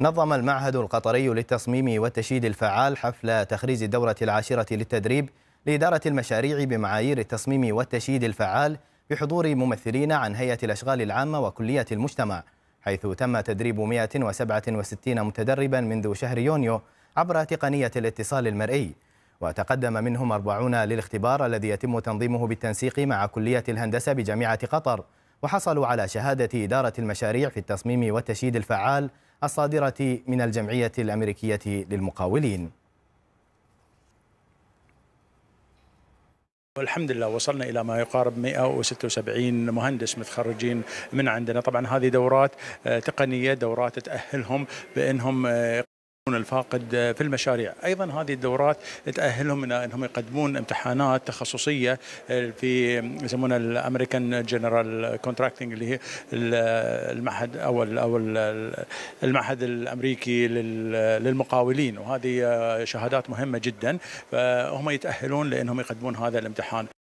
نظم المعهد القطري للتصميم والتشييد الفعال حفل تخريج الدورة العاشرة للتدريب لإدارة المشاريع بمعايير التصميم والتشييد الفعال بحضور ممثلين عن هيئة الأشغال العامة وكلية المجتمع حيث تم تدريب 167 متدربا منذ شهر يونيو عبر تقنية الاتصال المرئي وتقدم منهم 40 للاختبار الذي يتم تنظيمه بالتنسيق مع كلية الهندسة بجامعة قطر وحصلوا على شهادة إدارة المشاريع في التصميم والتشييد الفعال الصادرة من الجمعية الأمريكية للمقاولين الحمد لله وصلنا الى ما يقارب 176 مهندس متخرجين من عندنا، طبعا هذه دورات آه، تقنيه دورات تاهلهم بانهم آه، الفاقد في المشاريع ايضا هذه الدورات تاهلهم انهم يقدمون امتحانات تخصصيه آه، في يسمونها الامريكان جنرال كونتراكتنج اللي هي المعهد او او المعهد الامريكي للمقاولين وهذه آه، شهادات مهمه جدا فهم يتاهلون لانهم يقدمون هذا الامتحان